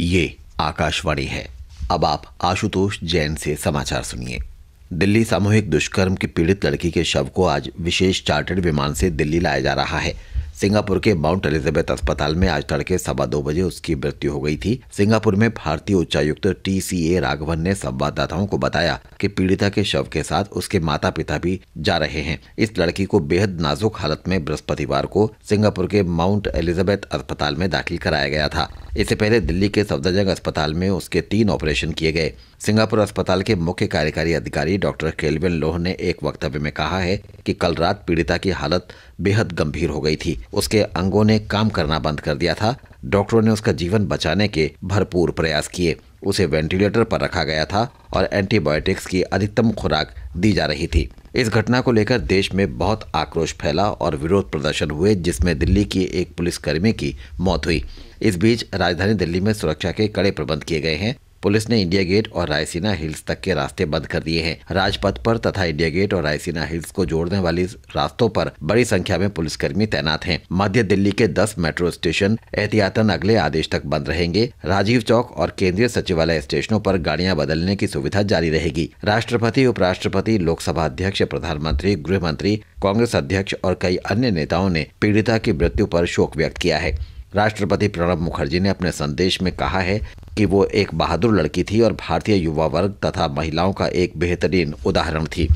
ये आकाशवाणी है अब आप आशुतोष जैन से समाचार सुनिए दिल्ली सामूहिक दुष्कर्म की पीड़ित लड़की के शव को आज विशेष चार्टर्ड विमान से दिल्ली लाया जा रहा है सिंगापुर के माउंट एलिजाबेथ अस्पताल में आज तड़के सवा दो बजे उसकी मृत्यु हो गई थी सिंगापुर में भारतीय उच्चायुक्त टी सी ए राघवन ने संवाददाताओं को बताया कि पीड़िता के शव के साथ उसके माता पिता भी जा रहे हैं इस लड़की को बेहद नाजुक हालत में बृहस्पतिवार को सिंगापुर के माउंट एलिजाबेथ अस्पताल में दाखिल कराया गया था इससे पहले दिल्ली के सफदरजंग अस्पताल में उसके तीन ऑपरेशन किए गए सिंगापुर अस्पताल के मुख्य कार्यकारी अधिकारी डॉक्टर केल्विन लोह ने एक वक्तव्य में कहा है कि कल रात पीड़िता की हालत बेहद गंभीर हो गई थी उसके अंगों ने काम करना बंद कर दिया था डॉक्टरों ने उसका जीवन बचाने के भरपूर प्रयास किए उसे वेंटिलेटर पर रखा गया था और एंटीबायोटिक्स की अधिकतम खुराक दी जा रही थी इस घटना को लेकर देश में बहुत आक्रोश फैला और विरोध प्रदर्शन हुए जिसमें दिल्ली की एक पुलिसकर्मी की मौत हुई इस बीच राजधानी दिल्ली में सुरक्षा के कड़े प्रबंध किए गए हैं पुलिस ने इंडिया गेट और रायसीना हिल्स तक के रास्ते बंद कर दिए हैं राजपथ पर तथा इंडिया गेट और रायसीना हिल्स को जोड़ने वाली रास्तों पर बड़ी संख्या में पुलिसकर्मी तैनात हैं मध्य दिल्ली के 10 मेट्रो स्टेशन एहतियातन अगले आदेश तक बंद रहेंगे राजीव चौक और केंद्रीय सचिवालय स्टेशनों पर गाड़ियां बदलने की सुविधा जारी रहेगी राष्ट्रपति उपराष्ट्रपति लोकसभा अध्यक्ष प्रधानमंत्री गृह मंत्री कांग्रेस अध्यक्ष और कई अन्य नेताओं ने पीड़िता की मृत्यु पर शोक व्यक्त किया है राष्ट्रपति प्रणब मुखर्जी ने अपने संदेश में कहा है कि वो एक बहादुर लड़की थी और भारतीय युवा वर्ग तथा महिलाओं का एक बेहतरीन उदाहरण थी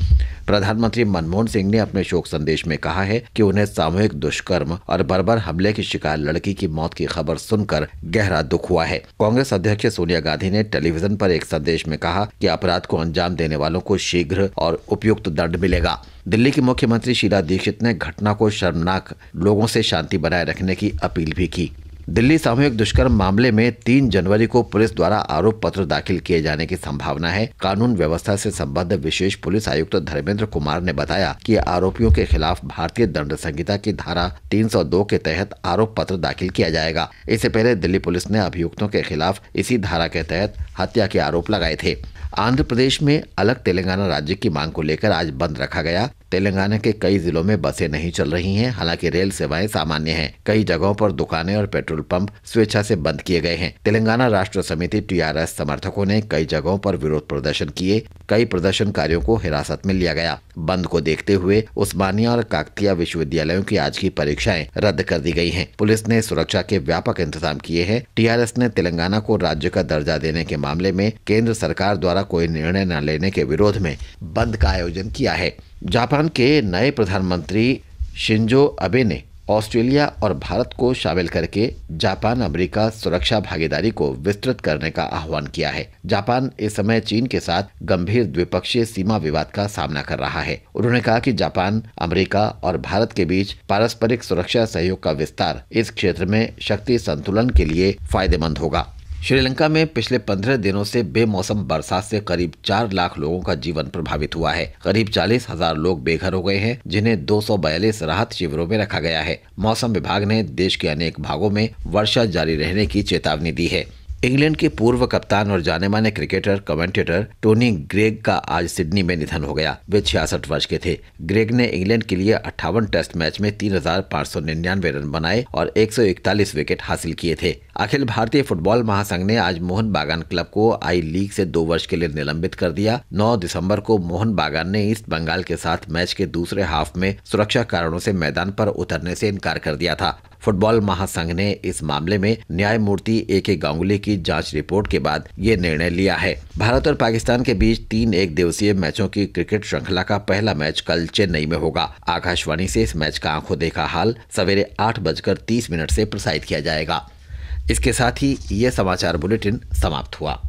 प्रधानमंत्री मनमोहन सिंह ने अपने शोक संदेश में कहा है कि उन्हें सामूहिक दुष्कर्म और बर्बर हमले की शिकार लड़की की मौत की खबर सुनकर गहरा दुख हुआ है कांग्रेस अध्यक्ष सोनिया गांधी ने टेलीविजन पर एक संदेश में कहा कि अपराध को अंजाम देने वालों को शीघ्र और उपयुक्त दंड मिलेगा दिल्ली की मुख्यमंत्री शीला दीक्षित ने घटना को शर्मनाक लोगों से शांति बनाए रखने की अपील भी की दिल्ली सामूहिक दुष्कर्म मामले में तीन जनवरी को पुलिस द्वारा आरोप पत्र दाखिल किए जाने की संभावना है कानून व्यवस्था से संबद्ध विशेष पुलिस आयुक्त धर्मेंद्र कुमार ने बताया कि आरोपियों के खिलाफ भारतीय दंड संहिता की धारा 302 के तहत आरोप पत्र दाखिल किया जाएगा इससे पहले दिल्ली पुलिस ने अभियुक्तों के खिलाफ इसी धारा के तहत हत्या के आरोप लगाए थे आंध्र प्रदेश में अलग तेलंगाना राज्य की मांग को लेकर आज बंद रखा गया तेलंगाना के कई जिलों में बसें नहीं चल रही हैं हालांकि रेल सेवाएं सामान्य हैं कई जगहों पर दुकानें और पेट्रोल पंप स्वेच्छा से बंद किए गए हैं तेलंगाना राष्ट्र समिति टीआरएस समर्थकों ने कई जगहों पर विरोध प्रदर्शन किए कई प्रदर्शनकारियों को हिरासत में लिया गया बंद को देखते हुए उस्मानिया और काकतिया विश्वविद्यालयों की आज की परीक्षाएं रद्द कर दी गई हैं। पुलिस ने सुरक्षा के व्यापक इंतजाम किए हैं टीआरएस ने तेलंगाना को राज्य का दर्जा देने के मामले में केंद्र सरकार द्वारा कोई निर्णय न लेने के विरोध में बंद का आयोजन किया है जापान के नए प्रधानमंत्री शिंजो अबे ने ऑस्ट्रेलिया और भारत को शामिल करके जापान अमेरिका सुरक्षा भागीदारी को विस्तृत करने का आह्वान किया है जापान इस समय चीन के साथ गंभीर द्विपक्षीय सीमा विवाद का सामना कर रहा है उन्होंने कहा कि जापान अमेरिका और भारत के बीच पारस्परिक सुरक्षा सहयोग का विस्तार इस क्षेत्र में शक्ति संतुलन के लिए फायदेमंद होगा श्रीलंका में पिछले पंद्रह दिनों से बेमौसम बरसात से करीब चार लाख लोगों का जीवन प्रभावित हुआ है करीब चालीस हजार लोग बेघर हो गए हैं जिन्हें दो राहत शिविरों में रखा गया है मौसम विभाग ने देश के अनेक भागों में वर्षा जारी रहने की चेतावनी दी है इंग्लैंड के पूर्व कप्तान और जाने माने क्रिकेटर कमेंटेटर टोनी ग्रेग का आज सिडनी में निधन हो गया वे छियासठ वर्ष के थे ग्रेग ने इंग्लैंड के लिए अट्ठावन टेस्ट मैच में तीन हजार निन्यानवे रन बनाए और 141 विकेट हासिल किए थे अखिल भारतीय फुटबॉल महासंघ ने आज मोहन बागान क्लब को आई लीग से दो वर्ष के लिए निलंबित कर दिया नौ दिसम्बर को मोहन बागान ने ईस्ट बंगाल के साथ मैच के दूसरे हाफ में सुरक्षा कारणों से मैदान पर उतरने से इनकार कर दिया था फुटबॉल महासंघ ने इस मामले में न्यायमूर्ति ए के गांगुली की की जांच रिपोर्ट के बाद ये निर्णय लिया है भारत और पाकिस्तान के बीच तीन एक दिवसीय मैचों की क्रिकेट श्रृंखला का पहला मैच कल चेन्नई में होगा आकाशवाणी से इस मैच का आंखों देखा हाल सवेरे आठ बजकर तीस मिनट से प्रसारित किया जाएगा इसके साथ ही ये समाचार बुलेटिन समाप्त हुआ